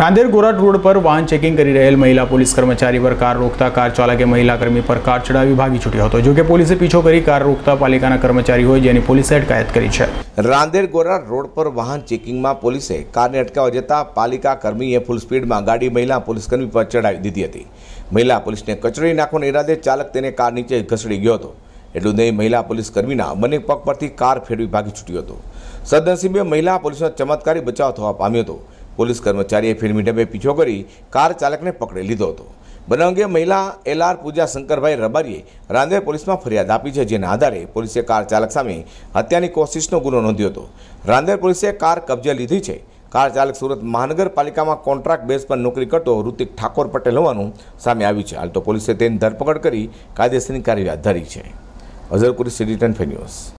ખાંદેર Gorat road પર વાહન checking કરી રહેલ મહિલા પોલીસ કર્મચારી પર કાર રોકતા કાર ચાલકે મહિલા કર્મી પર કાર ચડાવી ભાગી છૂટ્યો હતો જોકે પોલીસે પીછો કરી કાર રોકતા પાલિકાના કર્મચારી હોય જેની પોલીસે અટકાયત કરી છે રાંદેર ગોરાટ રોડ પર વાહન ચેકિંગમાં પોલીસે કારને અટકાવવા જતા પાલિકા કર્મીએ ફૂલ સ્પીડમાં ગાડી મહિલા પોલીસ કર્મી પર ચડાવી દીધી હતી મહિલા પોલીસને કચડી નાખવાના ઈરાદે ચાલક તેને કાર નીચે ઘસડી ગયો હતો એટલું નહીં મહિલા પોલીસ કર્મીના બંને પગ પરથી કાર ફેરવી ભાગી છૂટ્યો હતો સદનસીબે મહિલા પોલીસનો ચમત્કારી બચાવ થવા પામ્યો હતો પોલીસ કર્મચારીએ ફિલ્મી ઢબે પીછો કરી કાર ચાલકને પકડી લીધો હતો બનાવ અંગે મહિલા એલઆર પૂજા શંકરભાઈ રબારીએ રાંદેર પોલીસમાં ફરિયાદ આપી છે જેના આધારે પોલીસે કાર ચાલક સામે હત્યાની કોશિશનો ગુનો નોંધ્યો હતો રાંદેર પોલીસે કાર કબજે લીધી છે કાર ચાલક સુરત મહાનગરપાલિકામાં કોન્ટ્રાક્ટ બેઝ પર નોકરી કરતો ઋતિક ઠાકોર પટેલ હોવાનું સામે આવ્યું છે હાલ તો પોલીસે તેની ધરપકડ કરી કાયદેસરની કાર્યવાહી હાથ ધરી છે અઝરપુરી સિટી ટેન ન્યૂઝ